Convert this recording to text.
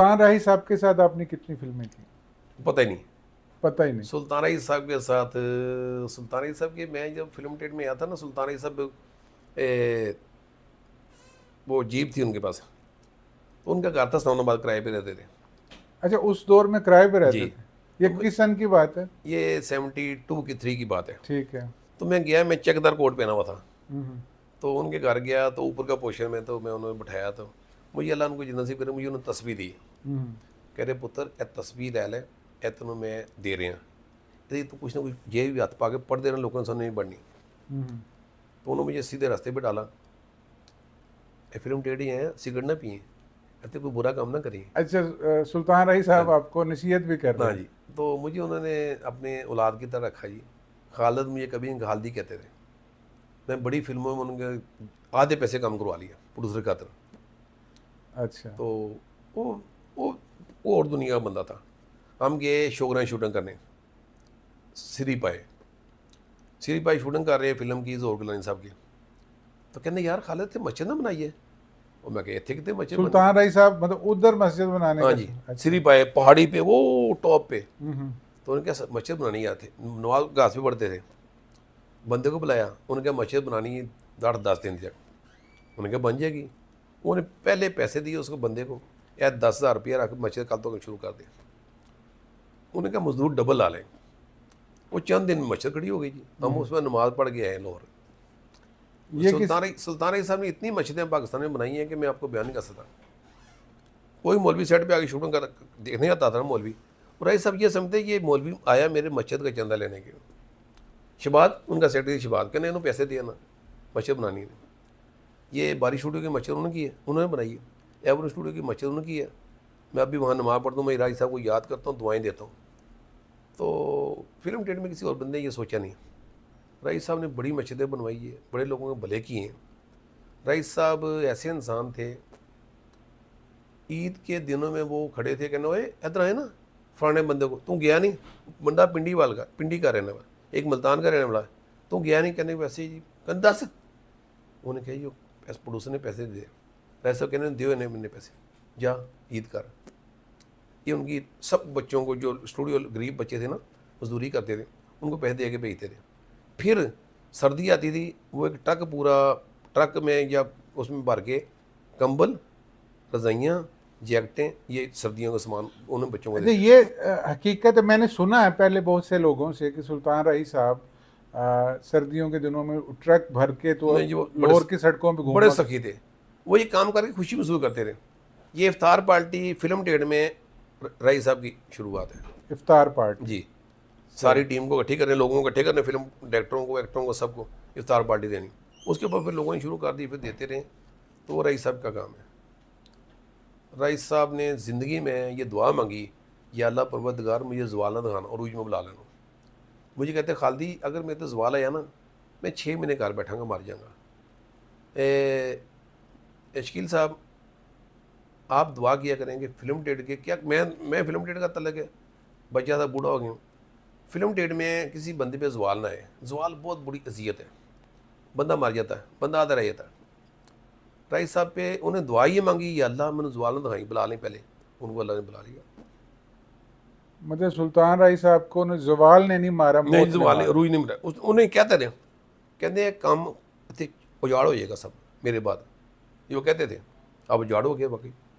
सुल्तान राही साहब के साथ आपने कितनी फिल्में की पता ही नहीं पता ही नहीं सुल्तान राही साहब के साथ सुल्तान राही साहब के मैं जब फिल्म टेट में आया था ना सुल्तान राही साहब वो जीप थी उनके पास उनका घर था सोनाबाद किराए पे रहते थे अच्छा उस दौर में किराए पे रहते थे ये तो किस सन की बात है ये सेवेंटी टू की थ्री की बात है ठीक है तो मैं गया मैं चेकदार कोट पहना हुआ था हम्म, हम्म। तो उनके घर गया तो ऊपर का पोर्शन में तो मैं उन्हें बैठाया तो मुझे अल्लाह को जिन्ना नसीब करे मुझे उन्होंने तस्वीर दी कह रहे पुत्र ए तस्वीर लै लै तेन मैं दे रहा यदि तू कुछ ना कुछ जे भी हथ पा के पढ़ देना लोगों सामने नहीं बननी तो उन्होंने मुझे सीधे रास्ते पर डाला फिल्म टेढ़ी है सिगरेट ना पिए कहते कोई बुरा काम ना करिए अच्छा सुल्तान रही साहब आपको नसीहत भी करना हाँ जी तो मुझे उन्होंने अपने औलाद की तरह रखा जी खालद मुझे कभी खालदी कहते थे मैं बड़ी फिल्मों में उनके आधे पैसे काम करवा लिया प्रोड्यूसर का तरह अच्छा तो वो वो वो और दुनिया का बंदा था हम गए शोगरा शूटिंग करने सिरी पाए सिरी पाए शूटिंग कर रहे हैं फिल्म की जोर गिलानी साहब की तो कहने यार खाले थे मस्जिद ना बनाइए और मैं इतने कितने मस्जिद सुल्तान राय साहब मतलब उधर मस्जिद बनाने हाँ जी अच्छा। सिरी पाए पहाड़ी पे वो टॉप पे हम्म, हम्म। तो उनके मस्जिद बनानी आते नवाज घास भी पड़ते थे बंदे को बुलाया उनके मस्जिद बनानी आठ दस दिन तक उनके बन जाएगी उन्हें पहले पैसे दिए उसको बंदे को या दस हज़ार रुपया रख मच्छर कल तो शुरू कर दिया उन्होंने कहा मजदूर डबल ला लें वो चंद दिन मच्छर खड़ी हो गई जी हम हम्म। उसमें नमाज पढ़ गए हैं लाहौर ये सुल्तान सुल्तान साहब ने इतनी मस्जिदें पाकिस्तान में बनाई हैं कि मैं आपको बयान नहीं कर सकता कोई मौलवी सेट पे आगे शूटिंग कर देखने आता था ना मौलवी और राय साहब ये समझते ये मौलवी आया मेरे मस्जिद का चंदा लेने के शबाद उनका सेक्रेटरी शबाद कहने उन्होंने पैसे दिया ना मस्जिद बनानी है ये बारिश स्टूडियो के मच्छर उन्होंने की है उन्होंने बनाई है एवरन स्टूडियो की मच्छर उन्होंने की है मैं अभी वहाँ नमाज पढ़ता हूँ मैं राज साहब को याद करता हूँ दुआएँ देता हूँ तो फिल्म डेट में किसी और बंदे ये सोचा नहीं राइस साहब ने बड़ी मस्जिदें बनवाई है बड़े लोगों के भले किए हैं राइस साहब ऐसे इंसान थे ईद के दिनों में वो खड़े थे कहने वे इधर आए ना फलाने बंदे को तू गया नहीं बंदा पिंडी वाल का पिंडी का रहने वाला एक मुल्तान का रहने वाला तू गया नहीं कहने वैसे ही दस उन्हें कही ਐਸ ਪ੍ਰੋਡਿਊਸਰ ਨੇ ਪੈਸੇ दे पैसा कहने दिए नहीं मैंने पैसे जा ईद कर ये उनकी सब बच्चों को जो स्टूडियो गरीब बच्चे थे ना मजदूरी करते थे उनको पैसे दे के भेजते थे फिर सर्दी आती थी वो एक ट्रक पूरा ट्रक में या उसमें भर के कंबल रजाइयाँ जैकटें ये सर्दियों का सामान उन बच्चों को अच्छा, ये हकीकत मैंने सुना है पहले बहुत से लोगों से कि सुल्तान रही साहब आ, सर्दियों के दिनों में ट्रक भर के तो लाहौर की सड़कों पर बड़े सखी थे वो ये काम करके खुशी महसूस करते रहे ये इफ्तार पार्टी फिल्म ट्रेड में राई साहब की शुरुआत है इफ्तार पार्टी जी सारी टीम को इकट्ठी करने लोगों को इकट्ठे करने फिल्म डायरेक्टरों को एक्टरों को सबको इफ्तार पार्टी देनी उसके ऊपर फिर लोगों ने शुरू कर दी फिर देते रहे तो वो राई साहब का काम है राई साहब ने ज़िंदगी में ये दुआ मांगी या अल्लाह परवतगार मुझे जवाला दखाना और में बुला लेना मुझे कहते खालदी अगर मेरे तो जवाल आया ना मैं छः महीने घर बैठांगा मर जाऊँगा शकील साहब आप दुआ किया करेंगे फिल्म डेट के क्या मैं मैं फिल्म डेट का तलक है बच्चा था बूढ़ा हो गया फिल्म डेट में किसी बंदे पे जवाल ना आए जवाल बहुत बुरी अजियत है बंदा मर जाता है बंदा आता रह जाता है राइस साहब पे उन्हें दुआ ही मांगी या अल्लाह मैंने जवाल ना दिखाई बुला लें पहले उनको अल्लाह ने बुला लिया मतलब सुल्तान राय साहब को जवाल ने नहीं मारा नहीं जवाल ने रूज नहीं मिला उन्हें कहते रहे कहते हैं काम उजाड़ हो जाएगा सब मेरे बाद ये वो कहते थे अब उजाड़ हो गया बाकी